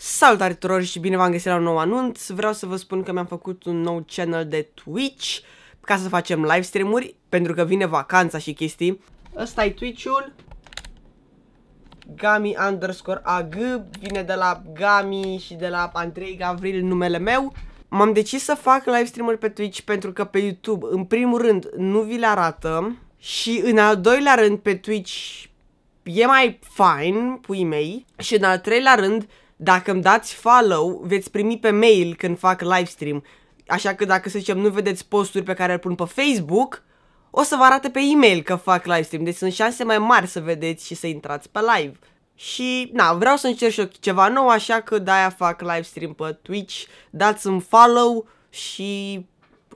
Salutare tuturor și bine v-am găsit la un nou anunț. Vreau să vă spun că mi-am făcut un nou channel de Twitch ca să facem live streamuri, uri pentru că vine vacanța și chestii. Ăsta e Twitch-ul. Gami underscore AG vine de la Gami și de la Andrei Gavril numele meu. M-am decis să fac live streamuri uri pe Twitch pentru că pe YouTube, în primul rând, nu vi le arată și în al doilea rând pe Twitch e mai fine, pui mei, și în al treilea rând dacă îmi dați follow, veți primi pe mail când fac live stream. Așa că dacă să zicem nu vedeți posturi pe care le pun pe Facebook, o să vă arate pe e-mail că fac stream. Deci sunt șanse mai mari să vedeți și să intrați pe live. Și, na, vreau să încerc și eu ceva nou, așa că de-aia fac live stream pe Twitch. Dați-mi follow și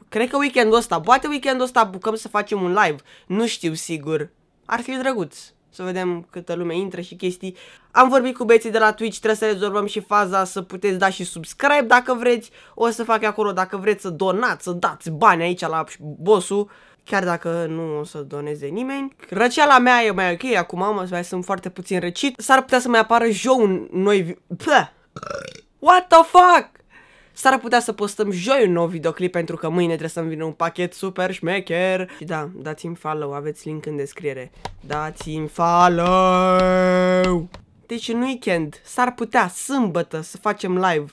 cred că weekendul ăsta, poate weekendul ăsta bucăm să facem un live. Nu știu sigur. Ar fi drăguț să vedem câtă lume intră și chestii. Am vorbit cu băieții de la Twitch, trebuie să rezolvăm și faza să puteți da și subscribe dacă vreți. O să fac acolo dacă vreți să donați, să dați bani aici la bossul. Chiar dacă nu o să doneze nimeni. Răceala mea e mai ok acum, mă, mai sunt foarte puțin răcit. S-ar putea să mai apară un noi... Pă! What the fuck? S-ar putea să postăm joi un nou videoclip pentru că mâine trebuie să-mi vină un pachet super șmecher. Și da, dați-mi follow, aveți link în descriere. Dați-mi follow! Deci în weekend s-ar putea sâmbătă să facem live.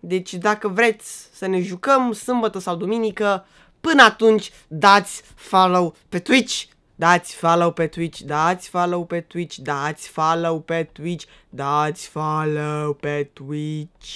Deci dacă vreți să ne jucăm sâmbătă sau duminică, până atunci dați follow pe Twitch. Dați follow pe Twitch, dați follow pe Twitch, dați follow pe Twitch, dați follow pe Twitch.